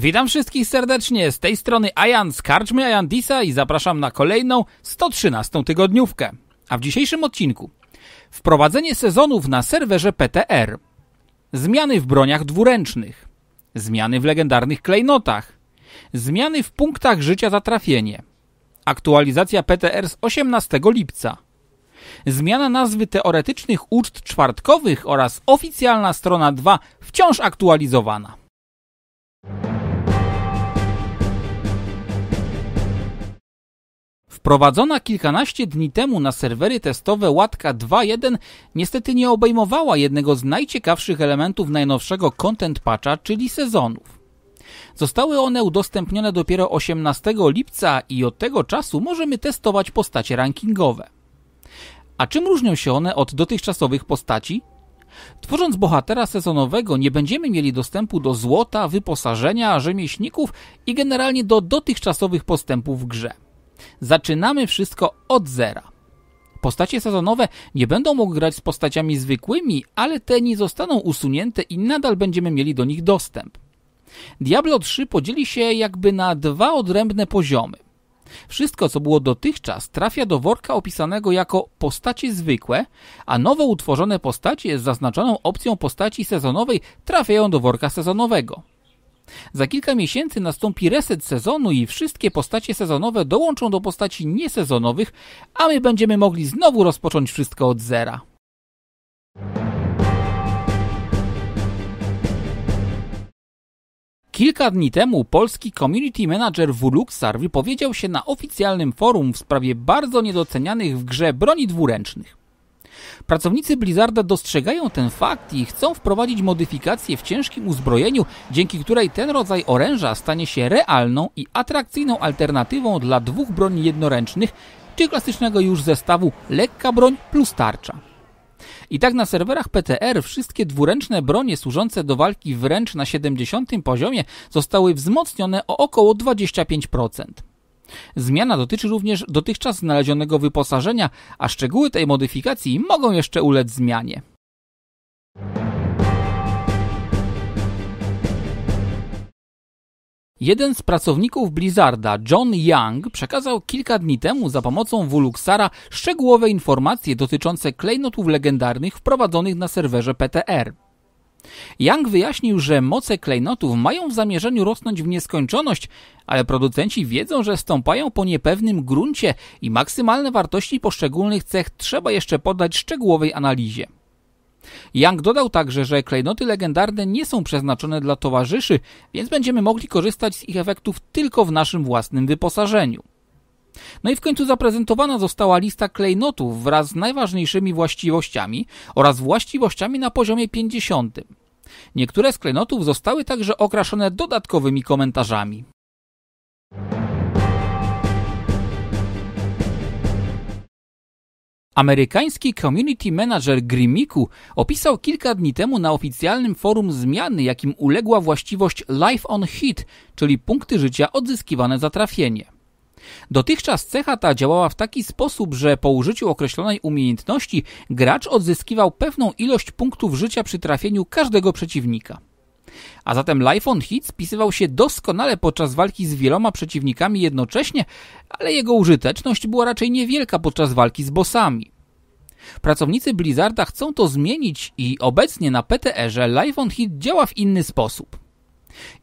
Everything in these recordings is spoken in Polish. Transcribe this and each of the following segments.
Witam wszystkich serdecznie, z tej strony Ajan z Karczmy Ajandisa i zapraszam na kolejną 113 tygodniówkę. A w dzisiejszym odcinku wprowadzenie sezonów na serwerze PTR, zmiany w broniach dwuręcznych, zmiany w legendarnych klejnotach, zmiany w punktach życia za trafienie, aktualizacja PTR z 18 lipca, zmiana nazwy teoretycznych uczt czwartkowych oraz oficjalna strona 2 wciąż aktualizowana. Wprowadzona kilkanaście dni temu na serwery testowe łatka 2.1 niestety nie obejmowała jednego z najciekawszych elementów najnowszego content patcha, czyli sezonów. Zostały one udostępnione dopiero 18 lipca i od tego czasu możemy testować postacie rankingowe. A czym różnią się one od dotychczasowych postaci? Tworząc bohatera sezonowego nie będziemy mieli dostępu do złota, wyposażenia, rzemieślników i generalnie do dotychczasowych postępów w grze. Zaczynamy wszystko od zera. Postacie sezonowe nie będą mogły grać z postaciami zwykłymi, ale te nie zostaną usunięte i nadal będziemy mieli do nich dostęp. Diablo 3 podzieli się jakby na dwa odrębne poziomy. Wszystko, co było dotychczas, trafia do worka opisanego jako postacie zwykłe, a nowo utworzone postacie z zaznaczoną opcją postaci sezonowej trafiają do worka sezonowego. Za kilka miesięcy nastąpi reset sezonu i wszystkie postacie sezonowe dołączą do postaci niesezonowych, a my będziemy mogli znowu rozpocząć wszystko od zera. Kilka dni temu polski community manager Wuluxar wypowiedział się na oficjalnym forum w sprawie bardzo niedocenianych w grze broni dwuręcznych. Pracownicy Blizzarda dostrzegają ten fakt i chcą wprowadzić modyfikację w ciężkim uzbrojeniu, dzięki której ten rodzaj oręża stanie się realną i atrakcyjną alternatywą dla dwóch broni jednoręcznych, czy klasycznego już zestawu lekka broń plus tarcza. I tak na serwerach PTR wszystkie dwuręczne bronie służące do walki wręcz na 70 poziomie zostały wzmocnione o około 25%. Zmiana dotyczy również dotychczas znalezionego wyposażenia, a szczegóły tej modyfikacji mogą jeszcze ulec zmianie. Jeden z pracowników Blizzarda, John Young, przekazał kilka dni temu za pomocą Wuluxara szczegółowe informacje dotyczące klejnotów legendarnych wprowadzonych na serwerze PTR. Young wyjaśnił, że moce klejnotów mają w zamierzeniu rosnąć w nieskończoność, ale producenci wiedzą, że stąpają po niepewnym gruncie i maksymalne wartości poszczególnych cech trzeba jeszcze poddać szczegółowej analizie. Young dodał także, że klejnoty legendarne nie są przeznaczone dla towarzyszy, więc będziemy mogli korzystać z ich efektów tylko w naszym własnym wyposażeniu. No i w końcu zaprezentowana została lista klejnotów wraz z najważniejszymi właściwościami oraz właściwościami na poziomie 50. Niektóre z klejnotów zostały także okraszone dodatkowymi komentarzami. Amerykański community manager Grimiku opisał kilka dni temu na oficjalnym forum zmiany, jakim uległa właściwość Life on Hit, czyli punkty życia odzyskiwane za trafienie. Dotychczas cecha ta działała w taki sposób, że po użyciu określonej umiejętności gracz odzyskiwał pewną ilość punktów życia przy trafieniu każdego przeciwnika. A zatem Life on Hit spisywał się doskonale podczas walki z wieloma przeciwnikami jednocześnie, ale jego użyteczność była raczej niewielka podczas walki z bossami. Pracownicy Blizzarda chcą to zmienić i obecnie na PTR-ze Life on Hit działa w inny sposób.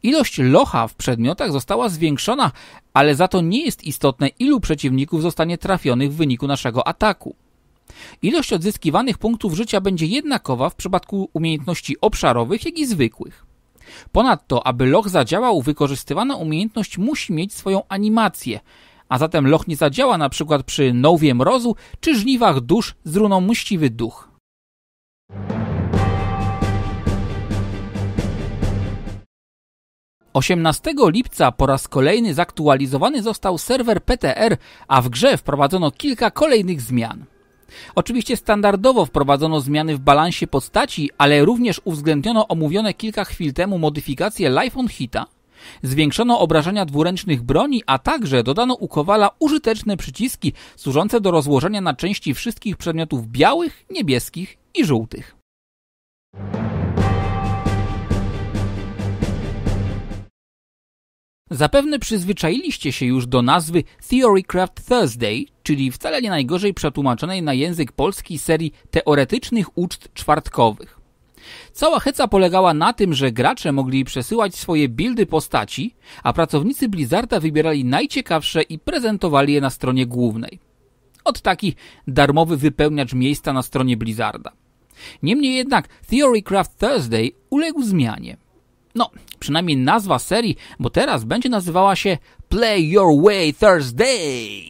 Ilość locha w przedmiotach została zwiększona, ale za to nie jest istotne, ilu przeciwników zostanie trafionych w wyniku naszego ataku. Ilość odzyskiwanych punktów życia będzie jednakowa w przypadku umiejętności obszarowych, jak i zwykłych. Ponadto, aby loch zadziałał, wykorzystywana umiejętność musi mieć swoją animację, a zatem loch nie zadziała na przykład przy nowie mrozu czy żniwach dusz z runą mściwy duch. 18 lipca po raz kolejny zaktualizowany został serwer PTR, a w grze wprowadzono kilka kolejnych zmian. Oczywiście standardowo wprowadzono zmiany w balansie postaci, ale również uwzględniono omówione kilka chwil temu modyfikacje Life on Hita, zwiększono obrażenia dwuręcznych broni, a także dodano u Kowala użyteczne przyciski służące do rozłożenia na części wszystkich przedmiotów białych, niebieskich i żółtych. Zapewne przyzwyczailiście się już do nazwy Theorycraft Thursday, czyli wcale nie najgorzej przetłumaczonej na język polski serii teoretycznych uczt czwartkowych. Cała heca polegała na tym, że gracze mogli przesyłać swoje buildy postaci, a pracownicy Blizzarda wybierali najciekawsze i prezentowali je na stronie głównej. Od taki darmowy wypełniacz miejsca na stronie Blizzarda. Niemniej jednak Theorycraft Thursday uległ zmianie – no, przynajmniej nazwa serii, bo teraz będzie nazywała się Play Your Way Thursday.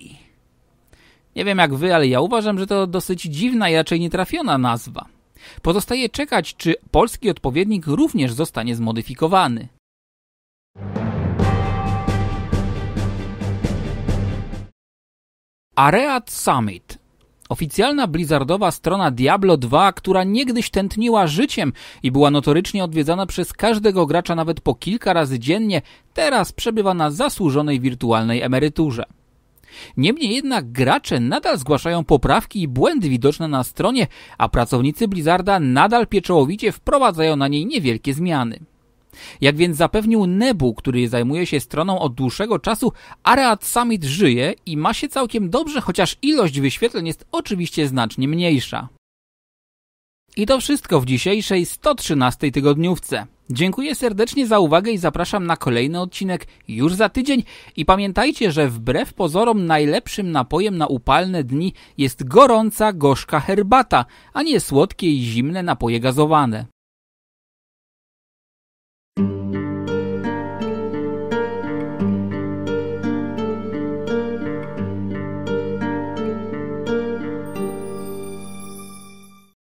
Nie wiem jak wy, ale ja uważam, że to dosyć dziwna i raczej nietrafiona nazwa. Pozostaje czekać, czy polski odpowiednik również zostanie zmodyfikowany. Areat Summit Oficjalna Blizzardowa strona Diablo 2, która niegdyś tętniła życiem i była notorycznie odwiedzana przez każdego gracza nawet po kilka razy dziennie, teraz przebywa na zasłużonej wirtualnej emeryturze. Niemniej jednak gracze nadal zgłaszają poprawki i błędy widoczne na stronie, a pracownicy Blizzarda nadal pieczołowicie wprowadzają na niej niewielkie zmiany. Jak więc zapewnił Nebu, który zajmuje się stroną od dłuższego czasu, Areat Summit żyje i ma się całkiem dobrze, chociaż ilość wyświetleń jest oczywiście znacznie mniejsza. I to wszystko w dzisiejszej 113 tygodniówce. Dziękuję serdecznie za uwagę i zapraszam na kolejny odcinek już za tydzień. I pamiętajcie, że wbrew pozorom najlepszym napojem na upalne dni jest gorąca, gorzka herbata, a nie słodkie i zimne napoje gazowane.